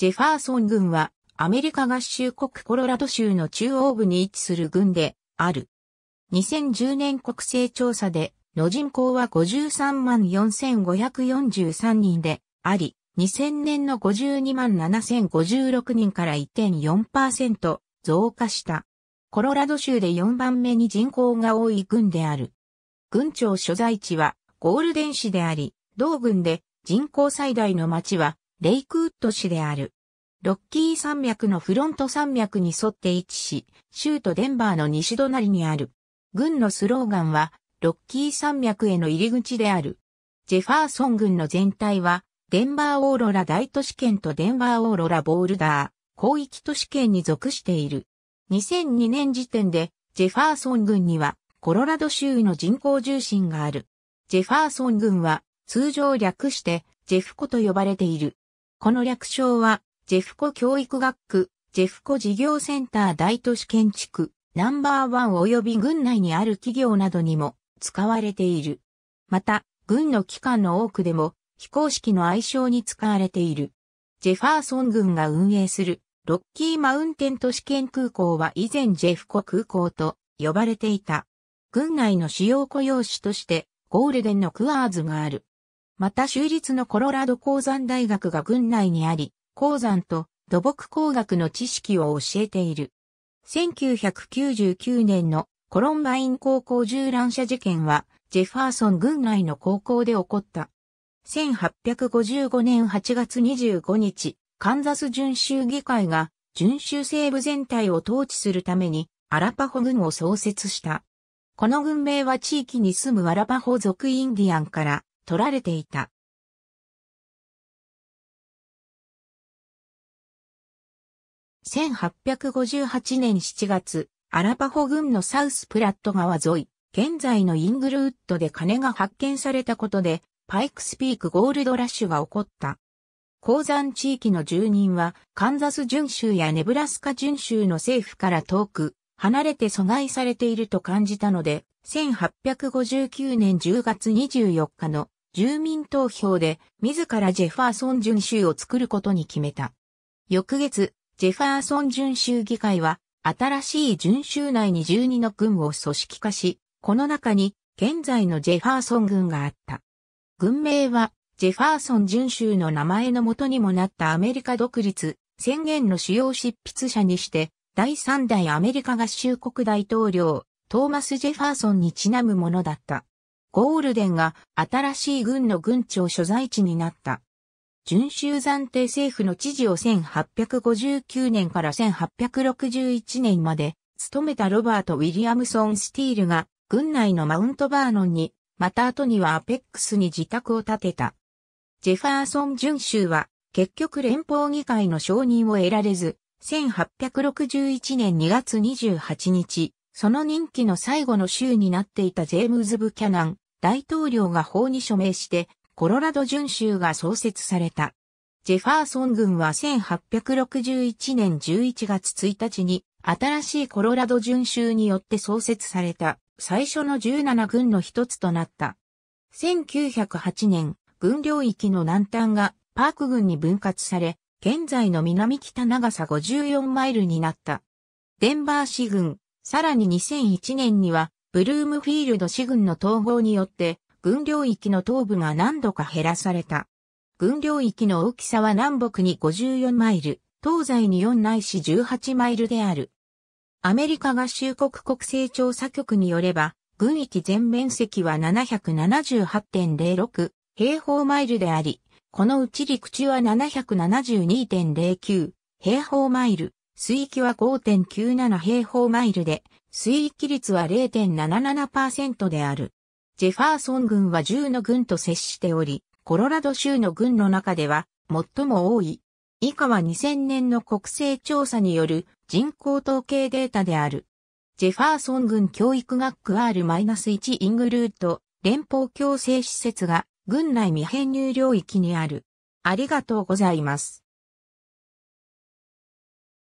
ジェファーソン軍はアメリカ合衆国コロラド州の中央部に位置する軍である。2010年国勢調査での人口は53万4543人であり、2000年の52万7056人から1.4%増加した。コロラド州で4番目に人口が多い軍である。郡庁所在地はゴールデン市であり、同軍で人口最大の町はレイクウッド市である。ロッキー山脈のフロント山脈に沿って位置し、州都デンバーの西隣にある。軍のスローガンは、ロッキー山脈への入り口である。ジェファーソン軍の全体は、デンバーオーロラ大都市圏とデンバーオーロラボールダー、広域都市圏に属している。2002年時点で、ジェファーソン軍には、コロラド州の人口重心がある。ジェファーソン軍は、通常略して、ジェフコと呼ばれている。この略称は、ジェフコ教育学区、ジェフコ事業センター大都市建築、ナンバーワン及び軍内にある企業などにも使われている。また、軍の機関の多くでも、非公式の愛称に使われている。ジェファーソン軍が運営する、ロッキーマウンテン都市圏空港は以前ジェフコ空港と呼ばれていた。軍内の主要雇用紙として、ゴールデンのクアーズがある。また州立のコロラド鉱山大学が郡内にあり、鉱山と土木工学の知識を教えている。1999年のコロンバイン高校銃乱射事件は、ジェファーソン郡内の高校で起こった。1855年8月25日、カンザス巡州議会が、巡州西部全体を統治するために、アラパホ軍を創設した。この軍名は地域に住むアラパホ族インディアンから取られていた。1858年7月、アラパホ郡のサウスプラット川沿い、現在のイングルウッドで金が発見されたことで、パイクスピークゴールドラッシュが起こった。鉱山地域の住人は、カンザス準州やネブラスカ準州の政府から遠く、離れて阻害されていると感じたので、1859年10月24日の住民投票で自らジェファーソン巡州を作ることに決めた。翌月、ジェファーソン巡州議会は新しい巡州内に12の軍を組織化し、この中に現在のジェファーソン軍があった。軍名はジェファーソン巡州の名前のもとにもなったアメリカ独立宣言の主要執筆者にして第3代アメリカ合衆国大統領トーマス・ジェファーソンにちなむものだった。ゴールデンが新しい軍の軍長所在地になった。準州暫定政府の知事を1859年から1861年まで務めたロバート・ウィリアムソン・スティールが軍内のマウントバーノンに、また後にはアペックスに自宅を建てた。ジェファーソン準州は結局連邦議会の承認を得られず、1861年2月28日、その任期の最後の州になっていたジェームズ・ブキャナン大統領が法に署名してコロラド準州が創設された。ジェファーソン軍は1861年11月1日に新しいコロラド準州によって創設された最初の17軍の一つとなった。1908年、軍領域の南端がパーク軍に分割され、現在の南北長さ54マイルになった。デンバー市軍、さらに2001年には、ブルームフィールド市軍の統合によって、軍領域の東部が何度か減らされた。軍領域の大きさは南北に54マイル、東西に4ないし18マイルである。アメリカ合衆国国勢調査局によれば、軍域全面積は778.06平方マイルであり、このうち陸地は772.09平方マイル、水域は5.97平方マイルで、水域率は0.77%である。ジェファーソン軍は10の軍と接しており、コロラド州の軍の中では最も多い。以下は2000年の国勢調査による人口統計データである。ジェファーソン軍教育学区 R-1 イングルート連邦共生施設が軍内未編入領域にある。ありがとうございます。